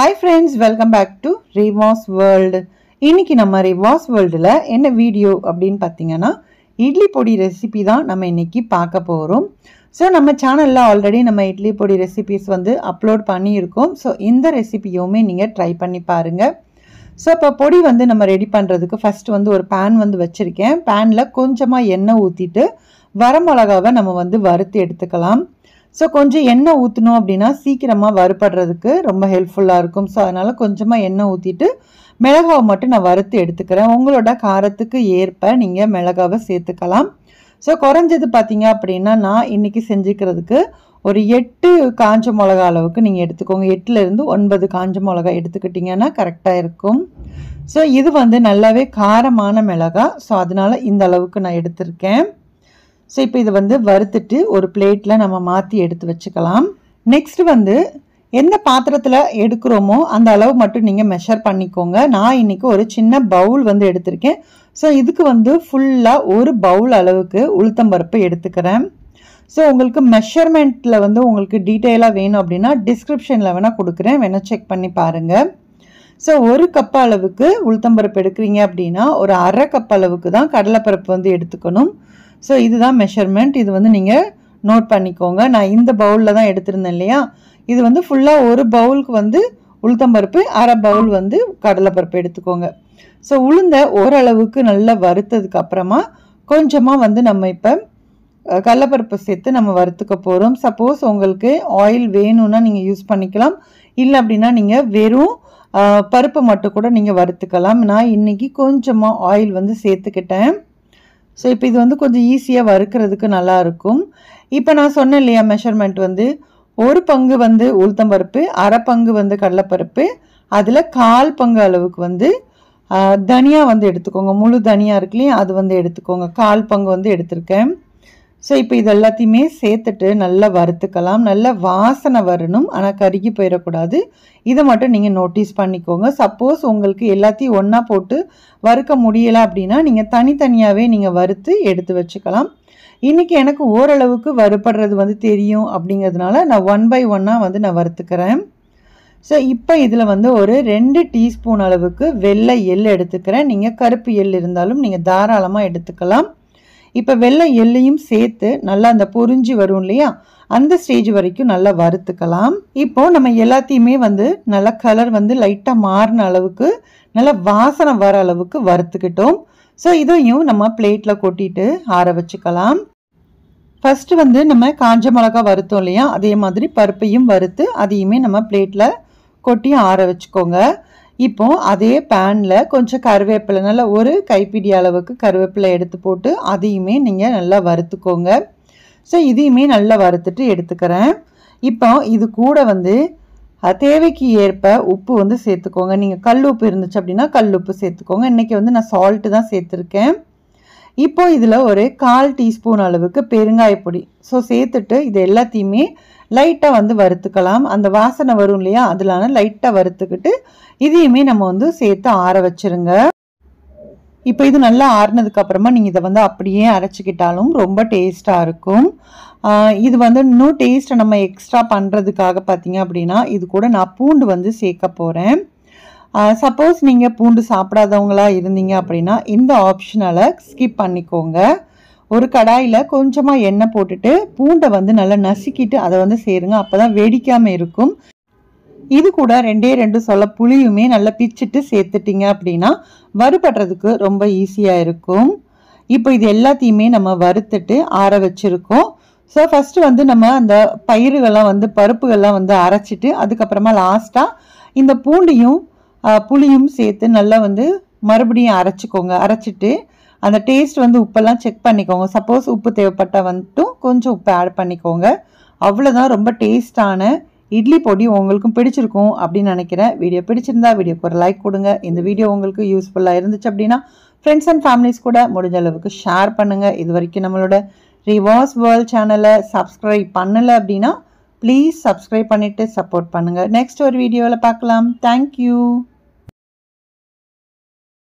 hi friends welcome back to Rivas world இன்றைக்கி நம்ம ரிவாஸ் வேர்ல்டில் என்ன வீடியோ அப்படின்னு பார்த்தீங்கன்னா இட்லி பொடி ரெசிபி தான் நம்ம இன்றைக்கி பார்க்க போகிறோம் ஸோ நம்ம சேனலில் ஆல்ரெடி நம்ம இட்லி பொடி ரெசிபிஸ் வந்து அப்லோட் பண்ணியிருக்கோம் ஸோ இந்த ரெசிபியுமே நீங்கள் ட்ரை பண்ணி பாருங்கள் ஸோ இப்போ பொடி வந்து நம்ம ரெடி பண்ணுறதுக்கு ஃபஸ்ட்டு வந்து ஒரு பேன் வந்து வச்சுருக்கேன் பேனில் கொஞ்சமாக எண்ணெய் ஊற்றிட்டு வரமிளகாவை நம்ம வந்து வறுத்து எடுத்துக்கலாம் ஸோ கொஞ்சம் எண்ணெய் ஊற்றணும் அப்படின்னா சீக்கிரமாக வறுபடுறதுக்கு ரொம்ப ஹெல்ப்ஃபுல்லாக இருக்கும் ஸோ அதனால் கொஞ்சமாக எண்ணெய் ஊற்றிட்டு மிளகாவை மட்டும் நான் வறுத்து எடுத்துக்கிறேன் உங்களோட காரத்துக்கு ஏற்ப நீங்கள் மிளகாவை சேர்த்துக்கலாம் ஸோ குறைஞ்சது பார்த்தீங்க அப்படின்னா நான் இன்றைக்கி செஞ்சுக்கிறதுக்கு ஒரு எட்டு காஞ்ச மிளகா அளவுக்கு நீங்கள் எடுத்துக்கோங்க எட்டுலேருந்து ஒன்பது காஞ்ச மிளகா எடுத்துக்கிட்டிங்கன்னா கரெக்டாக இருக்கும் ஸோ இது வந்து நல்லாவே காரமான மிளகா ஸோ அதனால் இந்த அளவுக்கு நான் எடுத்திருக்கேன் ஸோ இப்போ இதை வந்து வறுத்துட்டு ஒரு பிளேட்டில் நம்ம மாற்றி எடுத்து வச்சுக்கலாம் நெக்ஸ்ட் வந்து எந்த பாத்திரத்தில் எடுக்கிறோமோ அந்த அளவு மட்டும் நீங்கள் மெஷர் பண்ணிக்கோங்க நான் இன்றைக்கி ஒரு சின்ன பவுல் வந்து எடுத்திருக்கேன் ஸோ இதுக்கு வந்து ஃபுல்லாக ஒரு பவுல் அளவுக்கு உளுத்தம்பருப்பு எடுத்துக்கிறேன் ஸோ உங்களுக்கு மெஷர்மெண்ட்டில் வந்து உங்களுக்கு டீட்டெயிலாக வேணும் அப்படின்னா டிஸ்கிரிப்ஷனில் வேணால் கொடுக்குறேன் வேணால் செக் பண்ணி பாருங்கள் ஸோ ஒரு கப் அளவுக்கு உளுத்தம்பருப்பு எடுக்கிறீங்க அப்படின்னா ஒரு அரை கப் அளவுக்கு தான் கடலைப்பருப்பு வந்து எடுத்துக்கணும் ஸோ இதுதான் மெஷர்மெண்ட் இது வந்து நீங்கள் நோட் பண்ணிக்கோங்க நான் இந்த பவுலில் தான் எடுத்திருந்தேன் இல்லையா இது வந்து ஃபுல்லாக ஒரு பவுலுக்கு வந்து உளுத்தம்பருப்பு அரை பவுல் வந்து கடலைப்பருப்பு எடுத்துக்கோங்க ஸோ உளுந்த ஓரளவுக்கு நல்லா வறுத்ததுக்கு அப்புறமா கொஞ்சமாக வந்து நம்ம இப்போ கடலப்பருப்பு சேர்த்து நம்ம வறுத்துக்க போகிறோம் சப்போஸ் உங்களுக்கு ஆயில் வேணும்னா நீங்கள் யூஸ் பண்ணிக்கலாம் இல்லை அப்படின்னா நீங்கள் வெறும் பருப்பை மட்டும் கூட நீங்கள் வறுத்துக்கலாம் நான் இன்றைக்கி கொஞ்சமாக ஆயில் வந்து சேர்த்துக்கிட்டேன் ஸோ இப்போ இது வந்து கொஞ்சம் ஈஸியாக வறுக்கிறதுக்கு நல்லாயிருக்கும் இப்போ நான் சொன்னேன் இல்லையா மெஷர்மெண்ட் வந்து ஒரு பங்கு வந்து உளுத்தம்பருப்பு அரை பங்கு வந்து கடலைப்பருப்பு அதில் கால் பங்கு அளவுக்கு வந்து தனியாக வந்து எடுத்துக்கோங்க முழு தனியாக இருக்குல்லையும் அது வந்து எடுத்துக்கோங்க கால் பங்கு வந்து எடுத்திருக்கேன் ஸோ இப்போ இது எல்லாத்தையுமே சேர்த்துட்டு நல்லா வறுத்துக்கலாம் நல்ல வாசனை வரணும் ஆனால் கருகி போயிடக்கூடாது இதை மட்டும் நீங்கள் நோட்டீஸ் பண்ணிக்கோங்க சப்போஸ் உங்களுக்கு எல்லாத்தையும் ஒன்றா போட்டு வறுக்க முடியலை அப்படின்னா நீங்கள் தனித்தனியாகவே நீங்கள் வறுத்து எடுத்து வச்சுக்கலாம் இன்றைக்கி எனக்கு ஓரளவுக்கு வறுப்படுறது வந்து தெரியும் அப்படிங்கிறதுனால நான் ஒன் பை ஒன்னாக வந்து நான் வறுத்துக்கிறேன் ஸோ இப்போ இதில் வந்து ஒரு ரெண்டு டீஸ்பூன் அளவுக்கு வெள்ளை எள் எடுத்துக்கிறேன் நீங்கள் கருப்பு எள் இருந்தாலும் நீங்கள் தாராளமாக எடுத்துக்கலாம் இப்போ வெள்ளை எள்ளையும் சேர்த்து நல்லா அந்த பொறிஞ்சு வரும் இல்லையா அந்த ஸ்டேஜ் வரைக்கும் நல்லா வறுத்துக்கலாம் இப்போ நம்ம எல்லாத்தையுமே வந்து நல்லா கலர் வந்து லைட்டாக மாறின அளவுக்கு நல்லா வாசனை வர அளவுக்கு வறுத்துக்கிட்டோம் ஸோ இதையும் நம்ம பிளேட்டில் கொட்டிட்டு ஆற வச்சுக்கலாம் ஃபஸ்ட்டு வந்து நம்ம காஞ்ச மிளகா வறுத்தோம் இல்லையா அதே மாதிரி பருப்பையும் வறுத்து அதையுமே நம்ம பிளேட்டில் கொட்டி ஆற வச்சுக்கோங்க இப்போ அதே பேனில் கொஞ்சம் கருவேப்பிலை நல்லா ஒரு கைப்பிடி அளவுக்கு கருவேப்பிலை எடுத்து போட்டு அதையுமே நீங்கள் நல்லா வறுத்துக்கோங்க ஸோ இதையுமே நல்லா வறுத்துட்டு எடுத்துக்கிறேன் இப்போ இது கூட வந்து தேவைக்கு ஏற்ப உப்பு வந்து சேர்த்துக்கோங்க நீங்கள் கல் உப்பு இருந்துச்சு அப்படின்னா கல் உப்பு சேர்த்துக்கோங்க இன்றைக்கி வந்து நான் சால்ட்டு தான் சேர்த்துருக்கேன் இப்போது இதில் ஒரு கால் டீஸ்பூன் அளவுக்கு பெருங்காய பொடி ஸோ சேர்த்துட்டு இது எல்லாத்தையுமே லைட்டாக வந்து வறுத்துக்கலாம் அந்த வாசனை வரும் இல்லையா அதிலான லைட்டாக வறுத்துக்கிட்டு இதையுமே நம்ம வந்து சேர்த்து ஆற வச்சுருங்க இப்போ இது நல்லா ஆறுனதுக்கு அப்புறமா நீங்கள் இதை வந்து அப்படியே அரைச்சிக்கிட்டாலும் ரொம்ப டேஸ்ட்டாக இருக்கும் இது வந்து இன்னும் டேஸ்ட்டை நம்ம எக்ஸ்ட்ரா பண்ணுறதுக்காக பார்த்தீங்க அப்படின்னா இது கூட நான் பூண்டு வந்து சேர்க்க போகிறேன் சப்போஸ் நீங்கள் பூண்டு சாப்பிடாதவங்களா இருந்தீங்க அப்படின்னா இந்த ஆப்ஷனால் ஸ்கிப் பண்ணிக்கோங்க ஒரு கடாயில் கொஞ்சமாக எண்ணெய் போட்டுட்டு பூண்டை வந்து நல்லா நசுக்கிட்டு அதை வந்து சேருங்க அப்போ தான் வெடிக்காமல் இருக்கும் இது கூட ரெண்டே ரெண்டு சொல்ல புளியுமே நல்லா பிச்சுட்டு சேர்த்துட்டிங்க அப்படின்னா வறுபடுறதுக்கு ரொம்ப ஈஸியாக இருக்கும் இப்போ இது எல்லாத்தையுமே நம்ம வறுத்துட்டு ஆற வச்சுருக்கோம் ஸோ ஃபஸ்ட்டு வந்து நம்ம அந்த பயிர்கள்லாம் வந்து பருப்புகள்லாம் வந்து அரைச்சிட்டு அதுக்கப்புறமா லாஸ்ட்டாக இந்த பூண்டையும் புளியும் சேர்த்து நல்லா வந்து மறுபடியும் அரைச்சிக்கோங்க அரைச்சிட்டு அந்த டேஸ்ட் வந்து உப்பெல்லாம் செக் பண்ணிக்கோங்க சப்போஸ் உப்பு தேவைப்பட்டால் வந்துட்டு கொஞ்சம் உப்பு ஆட் பண்ணிக்கோங்க அவ்வளோதான் ரொம்ப டேஸ்டான இட்லி பொடி உங்களுக்கும் பிடிச்சிருக்கும் அப்படின்னு நினைக்கிறேன் வீடியோ பிடிச்சிருந்தா வீடியோக்கு ஒரு லைக் கொடுங்க இந்த வீடியோ உங்களுக்கு யூஸ்ஃபுல்லாக இருந்துச்சு அப்படின்னா ஃப்ரெண்ட்ஸ் அண்ட் ஃபேமிலிஸ் கூட முடிஞ்ச அளவுக்கு ஷேர் பண்ணுங்கள் இது வரைக்கும் நம்மளோட ரிவர்ஸ் வேர்ல்ட் சேனலை சப்ஸ்கிரைப் பண்ணலை அப்படின்னா ப்ளீஸ் சப்ஸ்கிரைப் பண்ணிவிட்டு சப்போர்ட் பண்ணுங்கள் நெக்ஸ்ட் ஒரு வீடியோவில் பார்க்கலாம் தேங்க்யூ